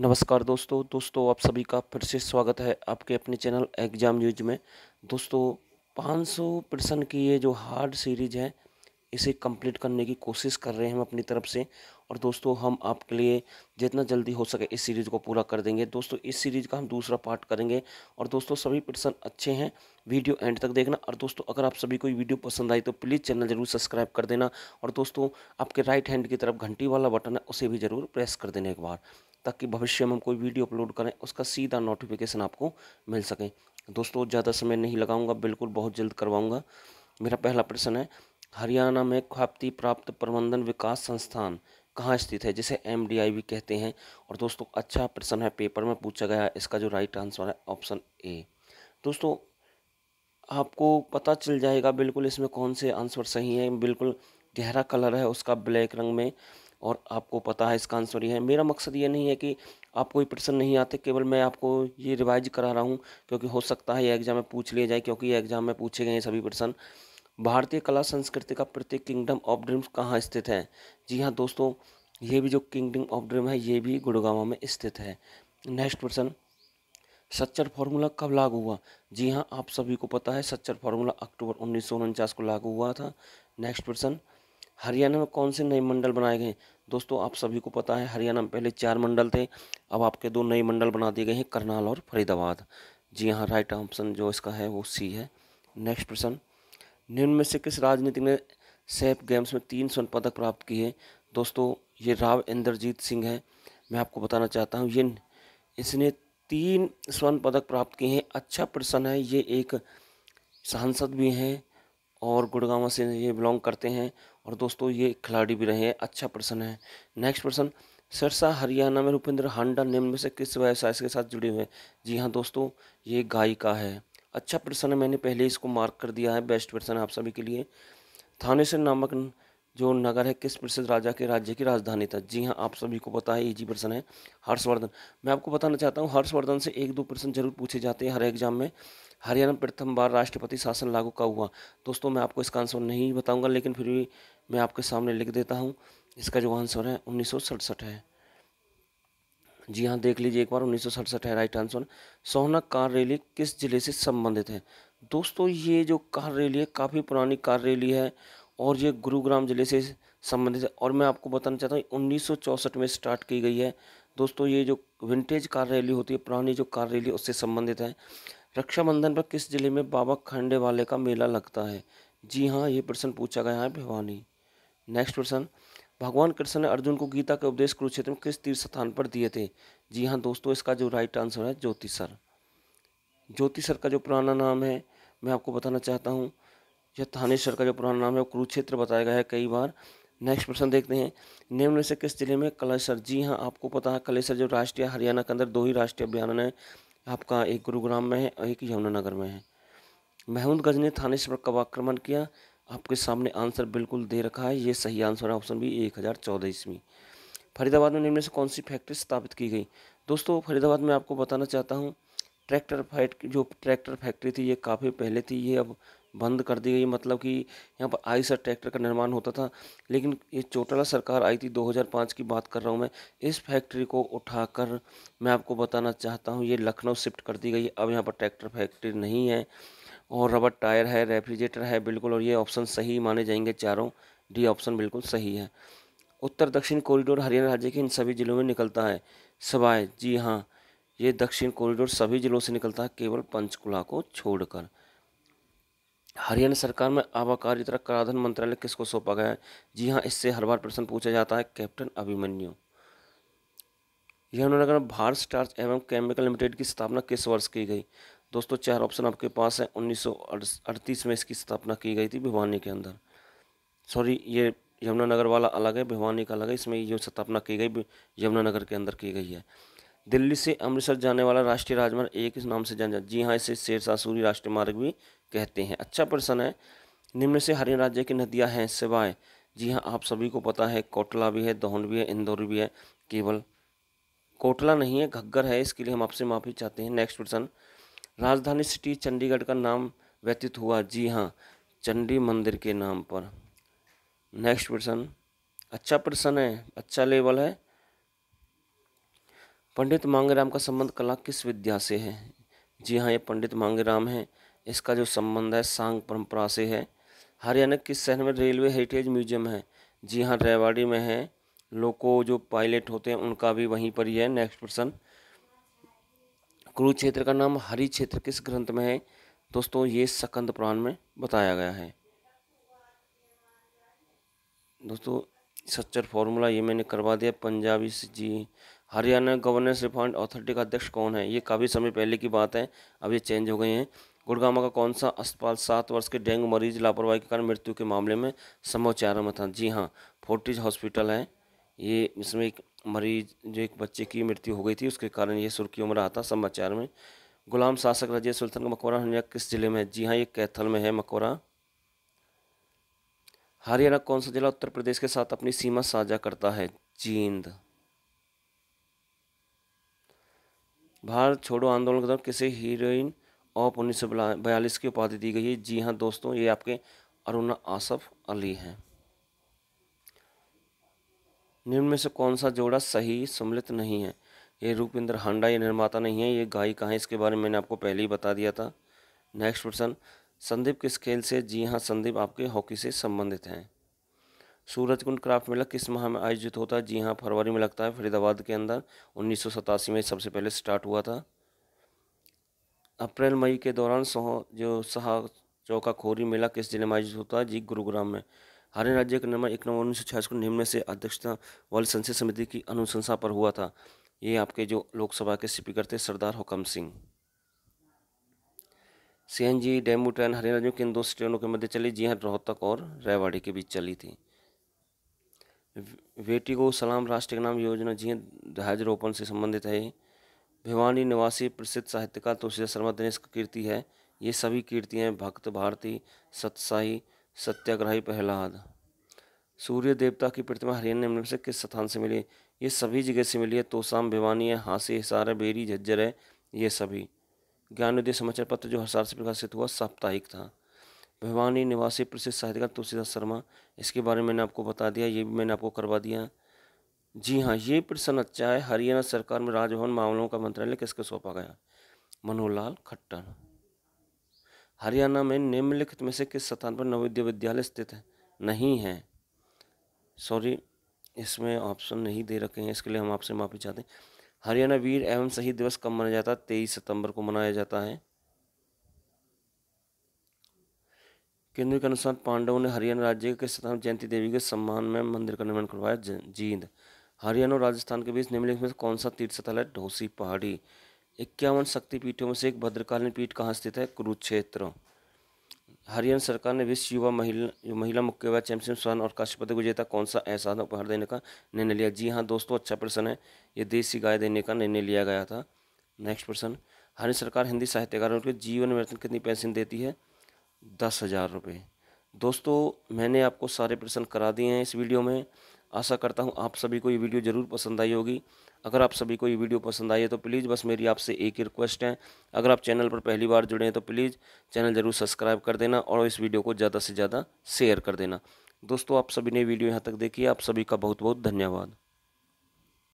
नमस्कार दोस्तों दोस्तों आप सभी का फिर से स्वागत है आपके अपने चैनल एग्जाम न्यूज में दोस्तों 500 प्रश्न की ये जो हार्ड सीरीज है इसे कंप्लीट करने की कोशिश कर रहे हैं हम अपनी तरफ से और दोस्तों हम आपके लिए जितना जल्दी हो सके इस सीरीज़ को पूरा कर देंगे दोस्तों इस सीरीज़ का हम दूसरा पार्ट करेंगे और दोस्तों सभी प्रश्न अच्छे हैं वीडियो एंड तक देखना और दोस्तों अगर आप सभी को वीडियो पसंद आई तो प्लीज़ चैनल जरूर सब्सक्राइब कर देना और दोस्तों आपके राइट हैंड की तरफ घंटी वाला बटन है उसे भी ज़रूर प्रेस कर देना एक बार ताकि भविष्य में हम कोई वीडियो अपलोड करें उसका सीधा नोटिफिकेशन आपको मिल सके दोस्तों ज़्यादा समय नहीं लगाऊंगा बिल्कुल बहुत जल्द करवाऊंगा मेरा पहला प्रश्न है हरियाणा में ख्वाप्ति प्राप्त प्रबंधन विकास संस्थान कहाँ स्थित है जिसे एम भी कहते हैं और दोस्तों अच्छा प्रश्न है पेपर में पूछा गया इसका जो राइट आंसर है ऑप्शन ए दोस्तों आपको पता चल जाएगा बिल्कुल इसमें कौन से आंसर सही हैं बिल्कुल गहरा कलर है उसका ब्लैक रंग में और आपको पता है इसका आंसर ये है मेरा मकसद ये नहीं है कि आप कोई प्रश्न नहीं आते केवल मैं आपको ये रिवाइज करा रहा हूँ क्योंकि हो सकता है ये एग्ज़ाम में पूछ लिए जाए क्योंकि ये एग्ज़ाम में पूछे गए हैं सभी प्रश्न भारतीय कला संस्कृति का प्रत्येक किंगडम ऑफ ड्रीम्स कहाँ स्थित है जी हाँ दोस्तों ये भी जो किंगडम ऑफ ड्रीम है ये भी गुड़गावा में स्थित है नेक्स्ट प्रश्न सच्चर फार्मूला कब लागू हुआ जी हाँ आप सभी को पता है सच्चर फार्मूला अक्टूबर उन्नीस को लागू हुआ था नेक्स्ट प्रश्न हरियाणा में कौन से नए मंडल बनाए गए दोस्तों आप सभी को पता है हरियाणा में पहले चार मंडल थे अब आपके दो नए मंडल बना दिए गए हैं करनाल और फरीदाबाद जी हाँ राइट ऑप्शन जो इसका है वो सी है नेक्स्ट प्रश्न निम्न में से किस राजनीतिक ने सैफ गेम्स में तीन स्वर्ण पदक प्राप्त किए दोस्तों ये राव इंद्रजीत सिंह है मैं आपको बताना चाहता हूँ ये इसने तीन स्वर्ण पदक प्राप्त किए हैं अच्छा प्रश्न है ये एक सांसद भी हैं और गुड़गांव से ये बिलोंग करते हैं और दोस्तों ये खिलाड़ी भी रहे हैं अच्छा पर्सन है नेक्स्ट पर्सन सरसा हरियाणा में रुपेंद्र हांडा निम्न में से किस व्यवसाय के साथ जुड़े हुए हैं जी हाँ दोस्तों ये गायिका है अच्छा पर्सन है मैंने पहले इसको मार्क कर दिया है बेस्ट पर्सन आप सभी के लिए थानेसर नामक जो नगर है किस प्रसिद्ध राजा के राज्य की राजधानी था जी हाँ आप सभी को पता है इजी e प्रश्न है हर्षवर्धन मैं आपको बताना चाहता हूँ हर्षवर्धन से एक दो प्रश्न जरूर पूछे जाते हैं हर एग्जाम में हरियाणा प्रथम बार राष्ट्रपति शासन लागू कब हुआ दोस्तों मैं आपको इसका आंसर नहीं बताऊँगा लेकिन फिर भी मैं आपके सामने लिख देता हूँ इसका जो आंसर है उन्नीस है जी हाँ देख लीजिए एक बार उन्नीस है राइट आंसर सोहनक कार रैली किस जिले से संबंधित है दोस्तों ये जो कार रैली है काफ़ी पुरानी कार रैली है और ये गुरुग्राम ज़िले से संबंधित है और मैं आपको बताना चाहता हूँ उन्नीस में स्टार्ट की गई है दोस्तों ये जो विंटेज कार रैली होती है पुरानी जो कार रैली उससे संबंधित है रक्षाबंधन पर किस ज़िले में बाबा खंडे वाले का मेला लगता है जी हाँ ये प्रश्न पूछा गया है भिवानी नेक्स्ट प्रश्न भगवान कृष्ण ने अर्जुन को गीता के उपदेश कुरुक्षेत्र में किस तीर्थ स्थान पर दिए थे जी हाँ दोस्तों इसका जो राइट आंसर है ज्योतिसर ज्योतिसर का जो पुराना नाम है मैं आपको बताना चाहता हूँ यह थानेश्वर का जो पुराना नाम है वो कुरुक्षेत्र बताया गया है कई बार नेक्स्ट प्रश्न देखते हैं निम्न से किस जिले में कलेसर जी हाँ आपको पता है कलेसर जो राष्ट्रीय हरियाणा के अंदर दो ही राष्ट्रीय अभियान है आपका एक गुरुग्राम में है और एक यमुनानगर में है महमूदगंज ने थानेश्वर कब आक्रमण किया आपके सामने आंसर बिल्कुल दे रखा है ये सही आंसर है ऑप्शन बी एक हज़ार चौदह ईस्वी फरीदाबाद में निम्न से कौन सी फैक्ट्री स्थापित की गई दोस्तों फरीदाबाद में आपको बताना चाहता हूँ ट्रैक्टर फैक्ट जो ट्रैक्टर फैक्ट्री थी ये काफ़ी पहले थी ये अब बंद कर दी गई मतलब कि यहाँ पर सर ट्रैक्टर का निर्माण होता था लेकिन ये चोटाला सरकार आई थी 2005 की बात कर रहा हूँ मैं इस फैक्ट्री को उठाकर मैं आपको बताना चाहता हूँ ये लखनऊ शिफ्ट कर दी गई अब यहाँ पर ट्रैक्टर फैक्ट्री नहीं है और रबर टायर है रेफ्रिजरेटर है बिल्कुल और ये ऑप्शन सही माने जाएंगे चारों डी ऑप्शन बिल्कुल सही है उत्तर दक्षिण कॉरिडोर हरियाणा राज्य के इन सभी ज़िलों में निकलता है सवाए जी हाँ ये दक्षिण कॉरिडोर सभी ज़िलों से निकलता है केवल पंचकुला को छोड़कर हरियाणा सरकार में आबाकारी तरह कराधान मंत्रालय किसको सौंपा गया है जी हाँ इससे हर बार प्रश्न पूछा जाता है कैप्टन अभिमन्यु यह उन्होंने कहा भारत स्टार्च एवं केमिकल लिमिटेड की स्थापना किस वर्ष की गई दोस्तों चार ऑप्शन आपके पास है उन्नीस में इसकी स्थापना की गई थी भिवानी के अंदर सॉरी ये यमुनानगर वाला अलग है भिवानी का अलग है इसमें ये स्थापना की गई यमुनानगर के अंदर की गई है दिल्ली से अमृतसर जाने वाला राष्ट्रीय राजमार्ग एक इस नाम से जाना जी हाँ इसे शेरशाह सूरी राष्ट्रीय मार्ग भी कहते हैं अच्छा प्रश्न है निम्न से हरियाणा राज्य की नदियाँ हैं सिवाय जी हाँ आप सभी को पता है कोटला भी है दोहन भी है इंदौर भी है केवल कोटला नहीं है घग्गर है इसके लिए हम आपसे माफ़ी चाहते हैं नेक्स्ट प्रश्न राजधानी सिटी चंडीगढ़ का नाम व्यतीत हुआ जी हाँ चंडी मंदिर के नाम पर नेक्स्ट प्रश्न अच्छा प्रश्न है अच्छा लेवल है पंडित मांगेराम का संबंध कला किस विद्या से है जी हाँ ये पंडित मांगेराम हैं इसका जो संबंध है सांग परंपरा से है हरियाणा किस शहर में रेलवे हेरिटेज म्यूजियम है जी हाँ रेवाड़ी में है लोको जो पायलट होते हैं उनका भी वहीं पर ही है नेक्स्ट पर्सन कुरुक्षेत्र का नाम हरि क्षेत्र किस ग्रंथ में है दोस्तों ये सकंद पुराण में बताया गया है दोस्तों सच्चर फॉर्मूला ये मैंने करवा दिया Punjabi ji Haryana Governance Refund Authority का अध्यक्ष कौन है ये काफ़ी समय पहले की बात है अब ये चेंज हो गए हैं गुड़गामा का कौन सा अस्पताल सात वर्ष के डेंगू मरीज लापरवाही के कारण मृत्यु के मामले में संभव चारा में था जी हाँ फोर्टिज हॉस्पिटल है ये इसमें एक मरीज जो एक बच्चे की मृत्यु हो गई थी उसके कारण ये सुर्खियों में रहा था समाचार में गुलाम शासक रजिया सुल्तान का मकबरा हरियाणा किस जिले में है जी हाँ ये कैथल में है मकौरा हरियाणा कौन सा जिला उत्तर प्रदेश के साथ अपनी सीमा साझा करता है जींद भारत छोड़ो आंदोलन के दौरान किसे हीरोइन ऑफ उन्नीस सौ बयालीस की उपाधि दी गई है जी हाँ दोस्तों ये आपके अरुणा आसफ अली हैं निम्न में से कौन सा जोड़ा सही सम्मिलित नहीं है ये रूपिंदर हांडा ये निर्माता नहीं है ये गायिका है इसके बारे में मैंने आपको पहले ही बता दिया था नेक्स्ट प्रश्न संदीप किस खेल से जी हाँ संदीप आपके हॉकी से संबंधित हैं कुंड क्राफ्ट मेला किस माह में आयोजित होता है जी हाँ फरवरी में लगता है फरीदाबाद के अंदर उन्नीस में सबसे पहले स्टार्ट हुआ था अप्रैल मई के दौरान सह जो सहा चौका खोरी मेला किस जिले में आयोजित होता है जी गुरुग्राम में हरियाणा राज्य का नंबर एक नवंबर उन्नीस सौ छियासठ को निम्न से अध्यक्षता वाली संसद समिति की अनुशंसा पर हुआ था ये आपके जो लोकसभा के स्पीकर थे Sardar Hukam Singh CNG DEMU train Haryana राज्यों के इन दो ट्रेनों के मध्य चली जी हाँ रोहतक और रेवाड़ी के बीच चली थी बेटी को सलाम राष्ट्र के नाम योजना जी हाँ, ध्वजरोपण से संबंधित है भिवानी निवासी प्रसिद्ध साहित्यकार तुलसीदास शर्मा दिनेश कीर्ति है ये सभी कीर्तियाँ भक्त भारती सत्साही सत्याग्रही प्रहलाद सूर्य देवता की प्रतिमा हरियाणा निम्न से किस स्थान से मिली ये सभी जगह से मिली है तोसाम भिवानी है हाँसी हिसार है बेरी झज्जर है ये सभी ज्ञानोदय समाचार पत्र जो हर साल से प्रकाशित हुआ साप्ताहिक था भिवानी निवासी प्रसिद्ध साहित्यकार तुलसीदास शर्मा इसके बारे में मैंने आपको बता दिया ये भी मैंने आपको करवा दिया जी हाँ ये प्रश्न अच्छा है हरियाणा सरकार में राजभवन मामलों का मंत्रालय किसको सौंपा गया मनोहर लाल खट्टर हरियाणा में निम्नलिखित में से किस स्थान पर नवोदय विद्यालय स्थित है नहीं है सॉरी इसमें ऑप्शन नहीं दे रखे हैं इसके लिए हम आपसे माफ़ी चाहते हैं हरियाणा वीर एवं शहीद दिवस कब मनाया जाता है तेईस सितंबर को मनाया जाता है केंद्र के अनुसार पांडवों ने हरियाणा राज्य के किस स्थान जयंती देवी के सम्मान में मंदिर का निर्माण करवाया जींद हरियाणा और राजस्थान के बीच निम्नलिखित में से कौन सा तीर्थ स्थल है ढोसी पहाड़ी इक्यावन शक्तिपीठों में से एक भद्रकालीन पीठ कहाँ स्थित है कुरुक्षेत्र हरियाणा सरकार ने विश्व युवा महिला महिला मुक्केबाज चैंपियन स्वर्ण और काश्य पदक विजेता कौन सा ऐसा उपहार देने का निर्णय लिया जी हाँ दोस्तों अच्छा प्रश्न है ये देसी गाय देने का निर्णय लिया गया था नेक्स्ट प्रश्न हरियाणा सरकार हिंदी साहित्यकारों के जीवन वर्तन कितनी पेंशन देती है दस हज़ार रुपये दोस्तों मैंने आपको सारे प्रश्न करा दिए हैं इस वीडियो में आशा करता हूँ आप सभी को ये वीडियो ज़रूर पसंद आई होगी अगर आप सभी को ये वीडियो पसंद आई है तो प्लीज़ बस मेरी आपसे एक ही रिक्वेस्ट है अगर आप चैनल पर पहली बार जुड़े हैं तो प्लीज़ चैनल ज़रूर सब्सक्राइब कर देना और इस वीडियो को ज़्यादा से ज़्यादा शेयर कर देना दोस्तों आप सभी ने वीडियो यहाँ तक देखी आप सभी का बहुत बहुत धन्यवाद